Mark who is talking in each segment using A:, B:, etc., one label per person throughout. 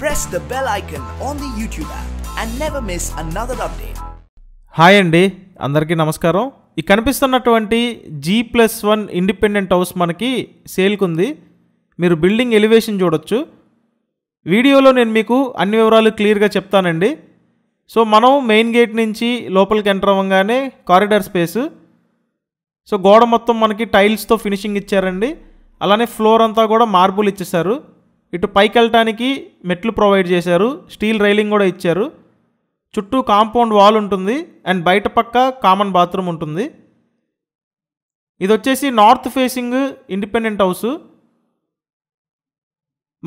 A: press the bell icon on the YouTube app and never miss another update hi అండి అందరికీ నమస్కారం ఈ కనిపిస్తున్నటువంటి G plus one independent house మనకి సేల్కి ఉంది మీరు బిల్డింగ్ ఎలివేషన్ చూడొచ్చు వీడియోలో నేను మీకు అన్ని వివరాలు క్లియర్గా చెప్తానండి సో మనం మెయిన్ గేట్ నుంచి లోపలికి ఎంటర్ అవ్వగానే కారిడార్ స్పేసు సో గోడ మొత్తం మనకి టైల్స్తో ఫినిషింగ్ ఇచ్చారండి అలానే ఫ్లోర్ అంతా కూడా మార్బుల్ ఇచ్చేసారు ఇటు పైకి వెళ్ళటానికి మెట్లు ప్రొవైడ్ చేశారు స్టీల్ రైలింగ్ కూడా ఇచ్చారు చుట్టూ కాంపౌండ్ వాల్ ఉంటుంది అండ్ బయట పక్క కామన్ బాత్రూమ్ ఉంటుంది ఇది వచ్చేసి నార్త్ ఫేసింగ్ ఇండిపెండెంట్ హౌస్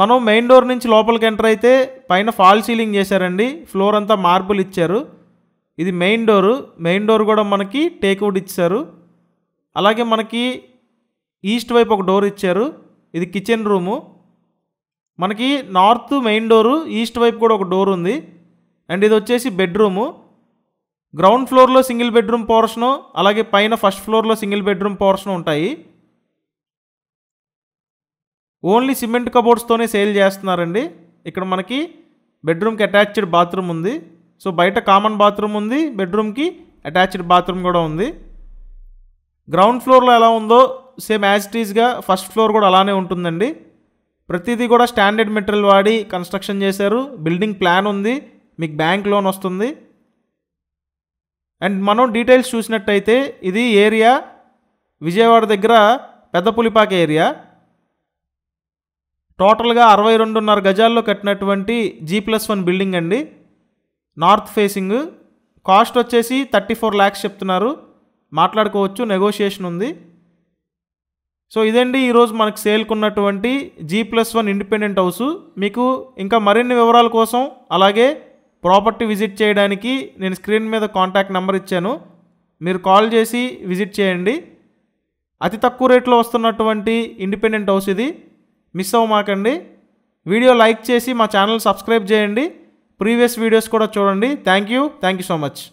A: మనం మెయిన్ డోర్ నుంచి లోపలికి ఎంటర్ అయితే పైన ఫాల్ సీలింగ్ చేశారండి ఫ్లోర్ అంతా మార్బుల్ ఇచ్చారు ఇది మెయిన్ డోరు మెయిన్ డోర్ కూడా మనకి టేక్అవుట్ ఇచ్చారు అలాగే మనకి ఈస్ట్ వైపు ఒక డోర్ ఇచ్చారు ఇది కిచెన్ రూము మనకి నార్త్ మెయిన్ డోరు ఈస్ట్ వైపు కూడా ఒక డోర్ ఉంది అండ్ ఇది వచ్చేసి బెడ్రూము గ్రౌండ్ ఫ్లోర్లో సింగిల్ బెడ్రూమ్ పోర్షను అలాగే పైన ఫస్ట్ ఫ్లోర్లో సింగిల్ బెడ్రూమ్ పోర్షను ఉంటాయి ఓన్లీ సిమెంట్ కబోర్డ్స్తోనే సేల్ చేస్తున్నారండి ఇక్కడ మనకి బెడ్రూమ్కి అటాచ్డ్ బాత్రూమ్ ఉంది సో బయట కామన్ బాత్రూమ్ ఉంది బెడ్రూమ్కి అటాచ్డ్ బాత్రూమ్ కూడా ఉంది గ్రౌండ్ ఫ్లోర్లో ఎలా ఉందో సేమ్ యాజ్ ఇట్ ఈజ్గా ఫస్ట్ ఫ్లోర్ కూడా అలానే ఉంటుందండి ప్రతిదీ కూడా స్టాండర్డ్ మెటీరియల్ వాడి కన్స్ట్రక్షన్ చేశారు బిల్డింగ్ ప్లాన్ ఉంది మీకు బ్యాంక్ లోన్ వస్తుంది అండ్ మనం డీటెయిల్స్ చూసినట్టయితే ఇది ఏరియా విజయవాడ దగ్గర పెద్దపులిపాక ఏరియా టోటల్గా అరవై రెండున్నర గజాల్లో కట్టినటువంటి జీ ప్లస్ వన్ బిల్డింగ్ అండి నార్త్ ఫేసింగ్ కాస్ట్ వచ్చేసి థర్టీ ఫోర్ ల్యాక్స్ చెప్తున్నారు మాట్లాడుకోవచ్చు నెగోషియేషన్ ఉంది సో ఇదండి ఈరోజు మనకు సేల్కున్నటువంటి G plus one independent house మీకు ఇంకా మరిన్ని వివరాల కోసం అలాగే ప్రాపర్టీ విజిట్ చేయడానికి నేను స్క్రీన్ మీద కాంటాక్ట్ నెంబర్ ఇచ్చాను మీరు కాల్ చేసి విజిట్ చేయండి అతి తక్కువ రేట్లో వస్తున్నటువంటి ఇండిపెండెంట్ హౌస్ ఇది మిస్ అవ్వమాకండి వీడియో లైక్ చేసి మా ఛానల్ సబ్స్క్రైబ్ చేయండి ప్రీవియస్ వీడియోస్ కూడా చూడండి thank you thank you so much